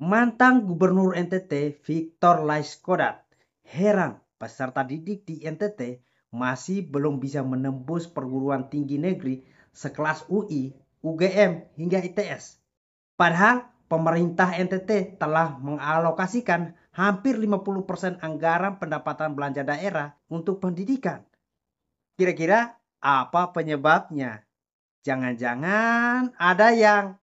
Mantan Gubernur NTT Victor Laiskodat heran peserta didik di NTT masih belum bisa menembus perguruan tinggi negeri sekelas UI, UGM, hingga ITS. Padahal pemerintah NTT telah mengalokasikan hampir 50% anggaran pendapatan belanja daerah untuk pendidikan. Kira-kira apa penyebabnya? Jangan-jangan ada yang